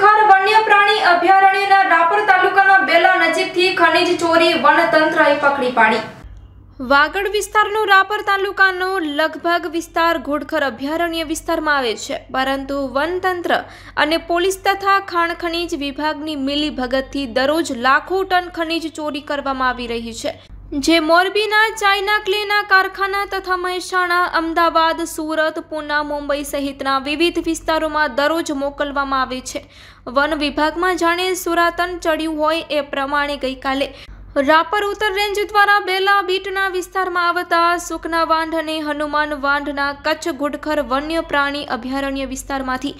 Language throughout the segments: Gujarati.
સુરખાર વન્ય પ્રાણી અભયારણ્યના રાપર તાલુકાના બેલા નજીકથી ખનિજ ચોરી વનતંત્રએ પકડી પાડી વાગડ વિસ્તારનો રાપર તાલુકાનો લગભગ વિસ્તાર ઘોડખર અભયારણ્ય વિસ્તારમાં આવે છે પરંતુ વનતંત્ર અને પોલીસ તથા ખાણ ખનીજ વિભાગની મિલી ભગતથી દરરોજ લાખો ટન ખનીજ ચોરી કરવામાં આવી રહી છે જે મોરબીના ચાઇના ક્લેના કારખાના તથા મહેસાણા અમદાવાદ સુરત પુના મુંબઈ સહિતના વિવિધ વિસ્તારોમાં દરરોજ મોકલવામાં આવે છે વન વિભાગમાં જાણે સુરાતન ચડ્યું હોય એ પ્રમાણે ગઈકાલે રાપર ઉત્તર રેન્જ દ્વારા બેલા બીટના વિસ્તારમાં આવતા સુખના વાંઢ અને હનુમાન વાંઢના કચ્છ ઘુડખર વન્ય પ્રાણી અભયારણ્ય વિસ્તારમાંથી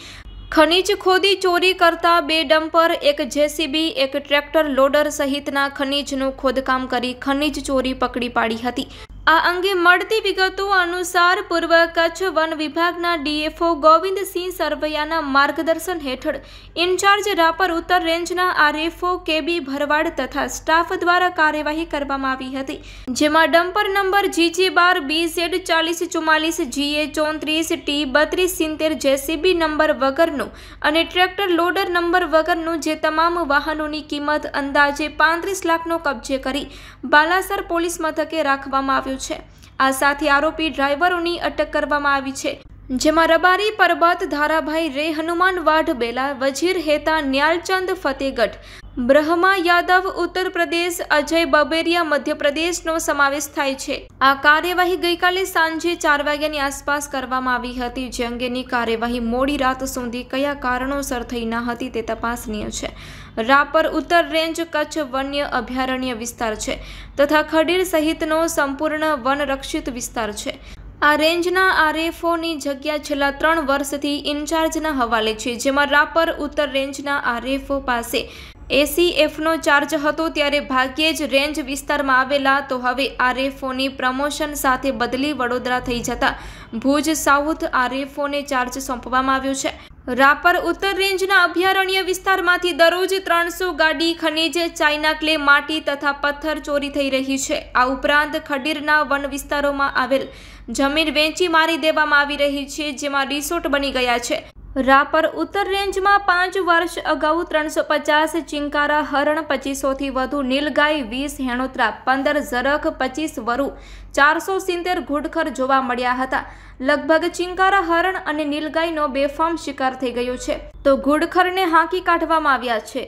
ખનીજ ખોદી ચોરી કરતા બે ડમ્પર એક જેસીબી એક ટ્રેક્ટર લોડર સહિતના ખનીજનું ખોદકામ કરી ખનીજ ચોરી પકડી પાડી હતી આ અંગે મળતી વિગતો અનુસાર પૂર્વ કચ્છ વન વિભાગના ડીએફઓ ગોવિંદસિંહ સરવૈયાના માર્ગદર્શન હેઠળ ઇન્ચાર્જ રાપર ઉત્તર રેન્જના આરએફઓ કેબી ભરવાડ તથા સ્ટાફ દ્વારા કાર્યવાહી કરવામાં આવી હતી જેમાં ડમ્પર નંબર જીજી બાર બી ઝેડ ચાલીસ ચુમ્માલીસ જીએ ચોત્રીસ ટી બત્રીસ સિત્તેર જેસીબી નંબર વગરનું અને ટ્રેક્ટર લોડર નંબર વગરનું જે તમામ વાહનોની કિંમત અંદાજે પાંત્રીસ લાખનો કબજે કરી બાલાસર પોલીસ મથકે રાખવામાં આવ્યું છે આ સાથે આરોપી ડ્રાઈવરોની અટક કરવામાં આવી છે જેમાં રબારી પરબત ધારાભાઈ રે હનુમાન વાઢ બેલા વજીર હેતા ન્યાલચંદ ફતેગઢ બ્રહ્મા યાદવ ઉત્તર પ્રદેશ અજય બબેરિયા મધ્યપ્રદેશનો સમાવેશ થાય છે આ કાર્યવાહી ગઈકાલે સાંજે ચાર વાગ્યાની આસપાસ કરવામાં આવી હતી જે અંગેની કાર્યવાહી મોડી રાત સુધી કયા કારણોસર થઈ ન હતી તે તપાસનીય છે રાપર ઉત્તર રેન્જ કચ્છ વન્ય અભયારણ્ય વિસ્તાર છે તથા ખડીર સહિતનો સંપૂર્ણ વનરક્ષિત વિસ્તાર છે આ રેન્જના આરએફઓની જગ્યા છેલ્લા ત્રણ વર્ષથી ઇન્ચાર્જના હવાલે છે જેમાં રાપર ઉત્તર રેન્જના આરએફઓ પાસે એસીએફનો ચાર્જ હતો ત્યારે ભાગ્યે જ રેન્જ વિસ્તારમાં આવેલા તો હવે આરએફઓની પ્રમોશન સાથે બદલી વડોદરા થઈ જતા ભુજ સાઉથ આરએફઓને ચાર્જ સોંપવામાં આવ્યો છે રાપર ઉત્તર રેન્જના અભયારણ્ય વિસ્તારમાંથી દરરોજ ત્રણસો ગાડી ખનીજ ચાઇના ક્લે માટી તથા પથ્થર ચોરી થઈ રહી છે આ ઉપરાંત ખડીરના વન વિસ્તારોમાં આવેલ જમીન વેચી મારી દેવામાં આવી રહી છે જેમાં રિસોર્ટ બની ગયા છે રાપર ઉત્તર રેન્જમાં પાંચ વર્ષ અગાઉ ત્રણસો પચાસ ચિંકારા હરણ પચીસોથી વધુ નીલગાય વીસ હેણોતરા પંદર ઝરખ પચીસ વરુ ચારસો સિત્તેર ઘૂડખર જોવા મળ્યા હતા લગભગ ચિંકારા હરણ અને નીલગાયનો બેફામ શિકાર થઈ ગયો છે તો ઘૂડખરને હાંકી કાઢવામાં આવ્યા છે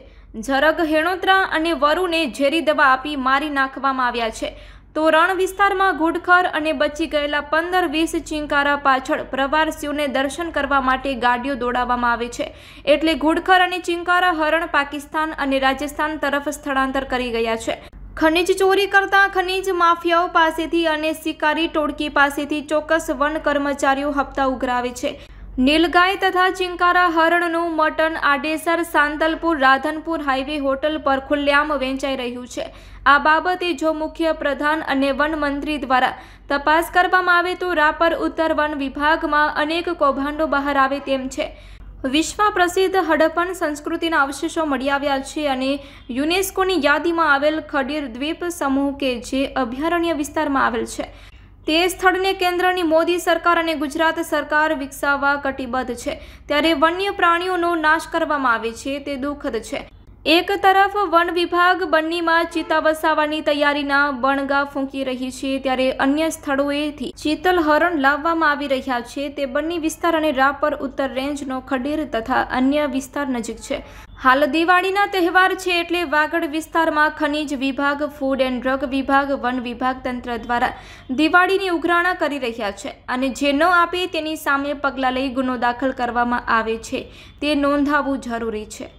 ઝરગ હેણોતરા અને વરુને ઝેરી દવા આપી મારી નાખવામાં આવ્યા છે તો રણ વિસ્તારમાં ઘુડખર અને બચી ગયેલા પંદર વીસ ચિંકારા પાછળ પ્રવાર સિંહને દર્શન કરવા માટે ગાડીઓ દોડાવવામાં આવે છે એટલે ઘૂડખર અને ચિંકારા હરણ પાકિસ્તાન અને રાજસ્થાન તરફ સ્થળાંતર કરી ગયા છે ખનીજ ચોરી કરતા ખનીજ માફિયાઓ પાસેથી અને શિકારી ટોળકી પાસેથી ચોક્કસ વન કર્મચારીઓ હપ્તા ઉઘરાવે છે નીલગાય તથા ચિંકારા હરણનું mutton Adesar Santalpur Radhanpur highway hotel પર ખુલ્લેઆમ વેચાઈ રહ્યું છે આ બાબતે જો મુખ્ય પ્રધાન અને વન મંત્રી દ્વારા તપાસ કરવામાં આવે તો રાપર ઉત્તર વન વિભાગમાં અનેક કૌભાંડો બહાર આવે તેમ છે વિશ્વ પ્રસિદ્ધ હડપ્પન સંસ્કૃતિના અવશેષો મળી આવ્યા છે અને યુનેસ્કોની યાદીમાં આવેલ ખડીર દ્વીપ સમૂહ કે જે અભયારણ્ય વિસ્તારમાં આવેલ છે તે સ્થળને કેન્દ્રની મોદી સરકાર અને ગુજરાત સરકાર વિકસાવવા કટિબદ્ધ છે ત્યારે વન્ય પ્રાણીઓનો નાશ કરવામાં આવે છે તે દુઃખદ છે એક તરફ વન વિભાગ બંનેમાં ચિત્તા વસાવવાની તૈયારીના બણગા ફૂંકી રહી છે ત્યારે અન્ય સ્થળોએથી ચિતલ હરણ લાવવામાં આવી રહ્યા છે તે બંને વિસ્તાર અને રાપર ઉત્તર રેન્જનો ખડીર તથા અન્ય વિસ્તાર નજીક છે હાલ દિવાળીના તહેવાર છે એટલે વાગડ વિસ્તારમાં ખનિજ વિભાગ ફૂડ એન્ડ ડ્રગ વિભાગ વન વિભાગ તંત્ર દ્વારા દિવાળીની ઉઘરાણા કરી રહ્યા છે અને જે ન આપે તેની સામે પગલાં લઈ ગુનો દાખલ કરવામાં આવે છે તે નોંધાવવું જરૂરી છે